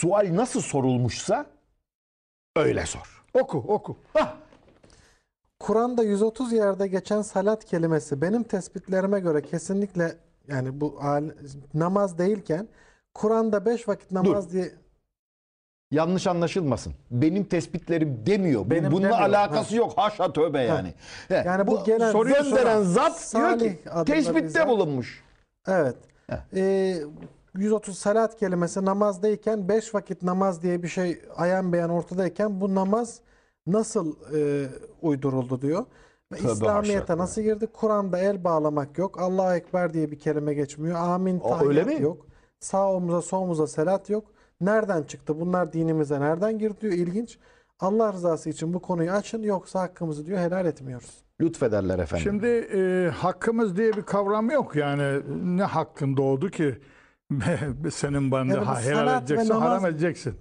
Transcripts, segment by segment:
sual nasıl sorulmuşsa öyle sor. Oku, oku. Hah. Kur'an'da 130 yerde geçen salat kelimesi benim tespitlerime göre kesinlikle yani bu namaz değilken Kur'an'da 5 vakit namaz Dur. diye Yanlış anlaşılmasın. Benim tespitlerim demiyor. Benim Bununla demiyorum. alakası ha. yok. Haşa tövbe yani. Ha. He. Yani bu, bu gelen soruyu soran zat diyor ki tespitte bulunmuş. Evet. Ee, 130 salat kelimesi namazdayken 5 vakit namaz diye bir şey ayan beyan ortadayken bu namaz nasıl e, uyduruldu diyor. İslamiyet'e nasıl girdi? Kur'an'da el bağlamak yok. Allahu Ekber diye bir kelime geçmiyor. Amin tahiyyat yok. Sağ omuza sol omuza selat yok. Nereden çıktı? Bunlar dinimize nereden girdi diyor. İlginç. Allah rızası için bu konuyu açın yoksa hakkımızı diyor helal etmiyoruz. Lütfederler efendim. Şimdi e, hakkımız diye bir kavram yok yani ne hakkın doğdu ki? Senin bana yani ha, helal edeceksin, namaz... haram edeceksin.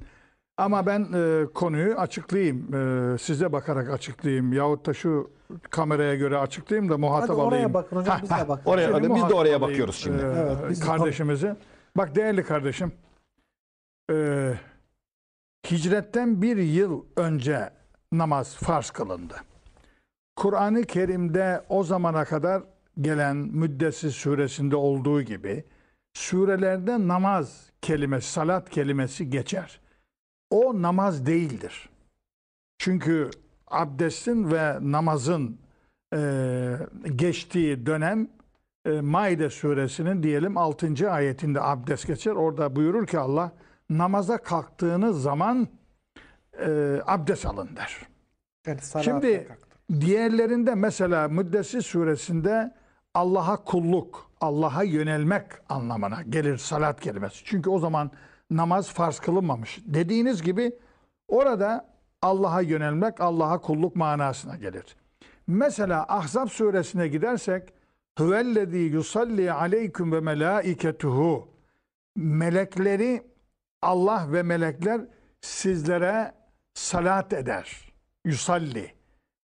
Ama ben e, konuyu açıklayayım. E, size bakarak açıklayayım. Yahut da şu kameraya göre açıklayayım da muhatap Hadi oraya alayım. Oraya bakın hocam biz de bakın. Oraya, Seni biz de oraya bakıyoruz şimdi. E, evet, biz kardeşimizi. De... Bak değerli kardeşim. E, hicretten bir yıl önce namaz farz kılındı. Kur'an-ı Kerim'de o zamana kadar gelen müddessiz suresinde olduğu gibi sürelerde namaz kelimesi, salat kelimesi geçer. O namaz değildir. Çünkü abdestin ve namazın e, geçtiği dönem e, Maide suresinin diyelim 6. ayetinde abdest geçer. Orada buyurur ki Allah namaza kalktığınız zaman e, abdest alın der. Yani Şimdi kalktı. diğerlerinde mesela Müddessir suresinde Allah'a kulluk, Allah'a yönelmek anlamına gelir salat kelimesi. Çünkü o zaman namaz farz kılınmamış. Dediğiniz gibi orada Allah'a yönelmek, Allah'a kulluk manasına gelir. Mesela Ahzab suresine gidersek Hüvellezî yusalli aleyküm ve melâiketuhu Melekleri Allah ve melekler sizlere salat eder. Yusalli.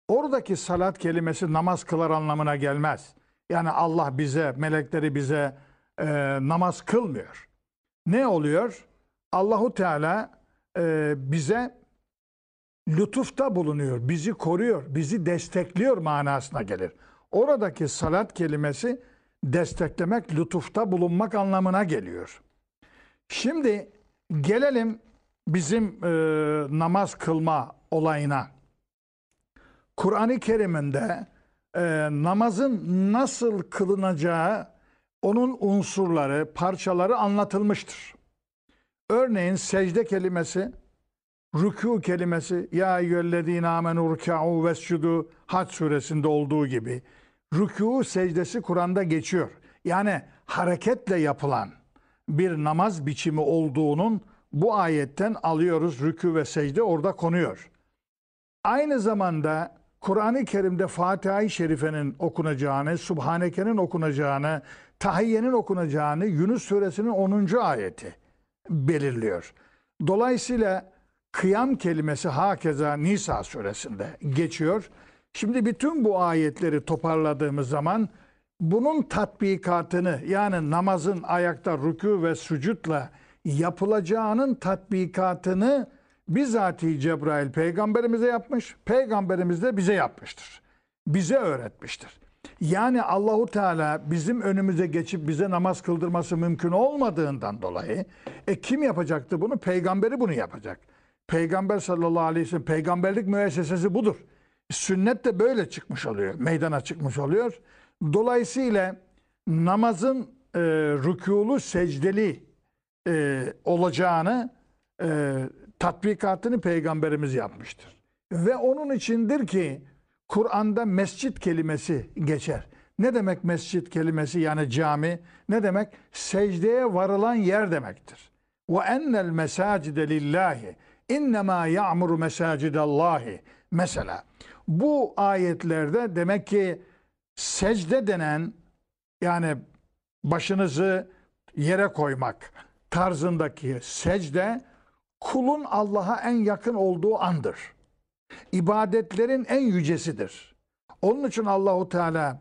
Oradaki salat kelimesi namaz kılar anlamına gelmez. Yani Allah bize, melekleri bize e, namaz kılmıyor. Ne oluyor? Allahu Teala e, bize lütufta bulunuyor, bizi koruyor, bizi destekliyor manasına gelir. Oradaki salat kelimesi desteklemek, lütufta bulunmak anlamına geliyor. Şimdi gelelim bizim e, namaz kılma olayına. Kur'an-ı Kerim'inde e, namazın nasıl kılınacağı, onun unsurları, parçaları anlatılmıştır. Örneğin secde kelimesi, rükû kelimesi, ya eyyühellezîne amenû rükâû vescudu Hac suresinde olduğu gibi. Rükû secdesi Kur'an'da geçiyor. Yani hareketle yapılan bir namaz biçimi olduğunun bu ayetten alıyoruz. Rükû ve secde orada konuyor. Aynı zamanda Kur'an-ı Kerim'de Fatiha-i Şerife'nin okunacağını, Subhaneke'nin okunacağını, Tahiyye'nin okunacağını Yunus suresinin 10. ayeti belirliyor. Dolayısıyla kıyam kelimesi hakeza Nisa suresinde geçiyor. Şimdi bütün bu ayetleri toparladığımız zaman bunun tatbikatını yani namazın ayakta rükû ve sucudla yapılacağının tatbikatını bizzatihi Cebrail peygamberimize yapmış, peygamberimiz de bize yapmıştır. Bize öğretmiştir. Yani Allahu Teala bizim önümüze geçip bize namaz kıldırması mümkün olmadığından dolayı e kim yapacaktı bunu? Peygamberi bunu yapacak. Peygamber sallallahu aleyhi ve sellem peygamberlik müessesesi budur. Sünnet de böyle çıkmış oluyor, meydana çıkmış oluyor. Dolayısıyla namazın e, rükûlu, secdeli e, olacağını e, tatbikatını peygamberimiz yapmıştır. Ve onun içindir ki Kur'an'da mescit kelimesi geçer. Ne demek mescit kelimesi yani cami? Ne demek? Secdeye varılan yer demektir. Ve ennel mesacide lillahi innema ya'muru mesacidallahi mesela. Bu ayetlerde demek ki secde denen yani başınızı yere koymak tarzındaki secde kulun Allah'a en yakın olduğu andır. İbadetlerin en yücesidir. Onun için Allahu Teala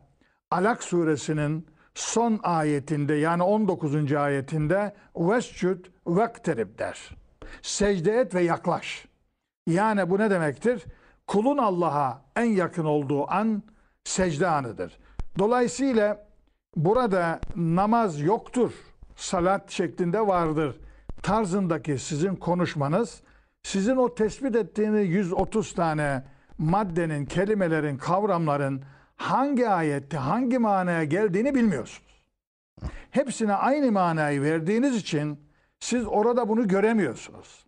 Alak suresinin son ayetinde yani 19. ayetinde vescud vekterib der. Secde et ve yaklaş. Yani bu ne demektir? Kulun Allah'a en yakın olduğu an secde anıdır. Dolayısıyla burada namaz yoktur. Salat şeklinde vardır tarzındaki sizin konuşmanız sizin o tespit ettiğiniz 130 tane maddenin, kelimelerin, kavramların hangi ayette, hangi manaya geldiğini bilmiyorsunuz. Hepsine aynı manayı verdiğiniz için siz orada bunu göremiyorsunuz.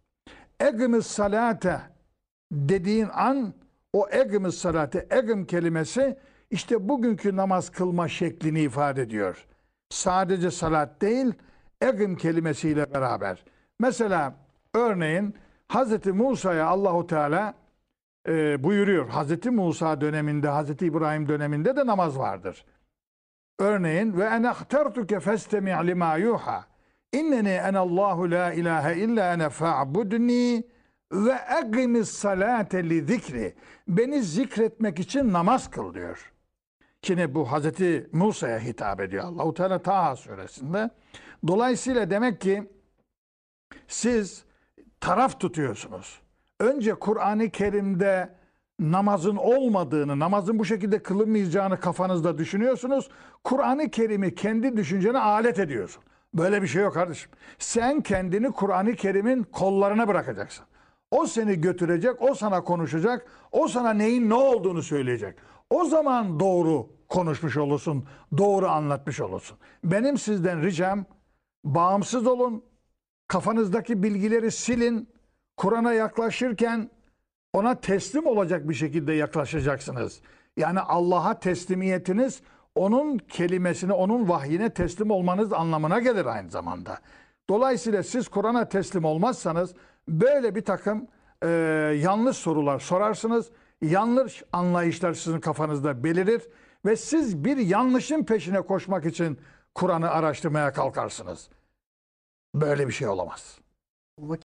Egimiz salate dediğin an o egimiz salate, egim kelimesi işte bugünkü namaz kılma şeklini ifade ediyor. Sadece salat değil, egim kelimesiyle beraber. Mesela örneğin Hazreti Musa'ya Allahu Teala e, buyuruyor. Hazreti Musa döneminde, Hazreti İbrahim döneminde de namaz vardır. Örneğin ve en ihtartuke festemi' lima yuha. İnneni en Allahu la ilahe illa ene fa'budni ve egimis salate li zikri. Beni zikretmek için namaz kıl diyor. Kine bu Hazreti Musa'ya hitap ediyor Allahu Teala Taha suresinde. Dolayısıyla demek ki siz taraf tutuyorsunuz. Önce Kur'an-ı Kerim'de namazın olmadığını, namazın bu şekilde kılınmayacağını kafanızda düşünüyorsunuz. Kur'an-ı Kerim'i kendi düşüncene alet ediyorsun. Böyle bir şey yok kardeşim. Sen kendini Kur'an-ı Kerim'in kollarına bırakacaksın. O seni götürecek, o sana konuşacak, o sana neyin ne olduğunu söyleyecek. O zaman doğru konuşmuş olursun, doğru anlatmış olursun. Benim sizden ricam bağımsız olun, kafanızdaki bilgileri silin, Kur'an'a yaklaşırken ona teslim olacak bir şekilde yaklaşacaksınız. Yani Allah'a teslimiyetiniz onun kelimesini, onun vahyine teslim olmanız anlamına gelir aynı zamanda. Dolayısıyla siz Kur'an'a teslim olmazsanız böyle bir takım e, yanlış sorular sorarsınız. Yanlış anlayışlar sizin kafanızda belirir ve siz bir yanlışın peşine koşmak için Kur'an'ı araştırmaya kalkarsınız. Böyle bir şey olamaz.